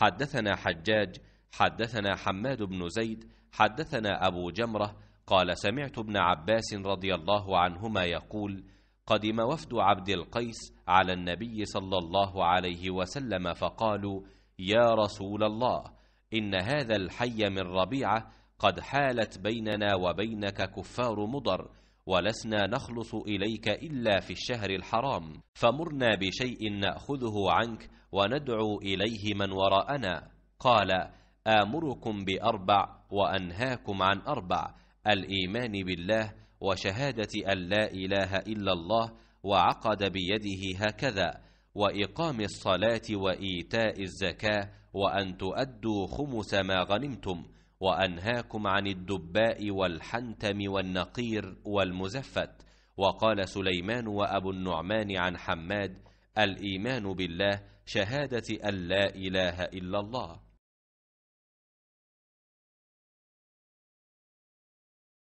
حدثنا حجاج حدثنا حماد بن زيد حدثنا أبو جمرة قال سمعت ابن عباس رضي الله عنهما يقول قدم وفد عبد القيس على النبي صلى الله عليه وسلم فقالوا يا رسول الله إن هذا الحي من ربيعة قد حالت بيننا وبينك كفار مضر ولسنا نخلص إليك إلا في الشهر الحرام فمرنا بشيء نأخذه عنك وندعو إليه من وراءنا قال آمركم بأربع وأنهاكم عن أربع الإيمان بالله وشهادة أن لا إله إلا الله وعقد بيده هكذا وإقام الصلاة وإيتاء الزكاة وأن تؤدوا خمس ما غنمتم وانهاكم عن الدباء والحنتم والنقير والمزفت وقال سليمان وابو النعمان عن حماد الايمان بالله شهاده ان لا اله الا الله